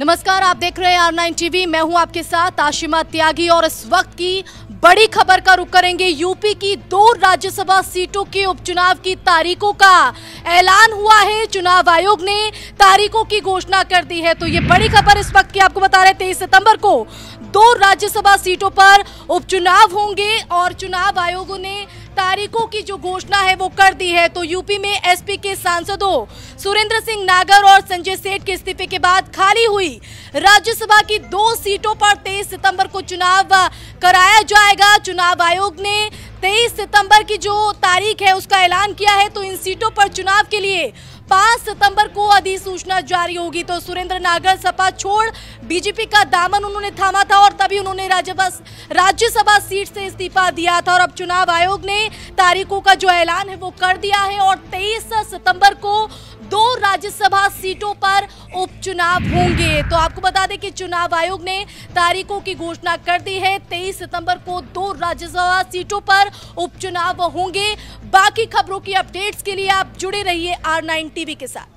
नमस्कार आप देख रहे हैं आर नाइन टीवी मैं हूं आपके साथ आशिमा त्यागी और इस वक्त की बड़ी खबर का रुख करेंगे यूपी की दो राज्यसभा सीटों के उपचुनाव की तारीखों का ऐलान हुआ है चुनाव आयोग ने तारीखों की घोषणा कर दी है तो ये बड़ी खबर इस वक्त की आपको बता रहे तेईस सितंबर को दो राज्यसभा सीटों पर उपचुनाव होंगे और चुनाव आयोग ने तारीखों की जो घोषणा है वो कर दी है तो यूपी में एसपी के सांसदों सुरेंद्र सिंह नागर और संजय सेठ के इस्तीफे के बाद खाली हुई राज्यसभा की दो सीटों पर 23 सितंबर को चुनाव कराया जाएगा चुनाव आयोग ने 23 सितंबर की जो तारीख है उसका ऐलान किया है तो इन सीटों पर चुनाव के लिए 5 सितंबर को अधिसूचना जारी होगी तो सुरेंद्र नागर सपा छोड़ बीजेपी का दामन उन्होंने थामा था और तभी उन्होंने राज्यसभा राज्यसभा सीट से इस्तीफा दिया था और अब चुनाव आयोग ने तारीखों का जो ऐलान है वो कर दिया है और 23 सितंबर को दो राज्यसभा सीटों पर उपचुनाव होंगे तो आपको बता दें कि चुनाव आयोग ने तारीखों की घोषणा कर दी है तेईस सितंबर को दो राज्यसभा सीटों पर उपचुनाव होंगे बाकी खबरों की अपडेट्स के लिए आप जुड़े रहिए आर नाइन टीवी के साथ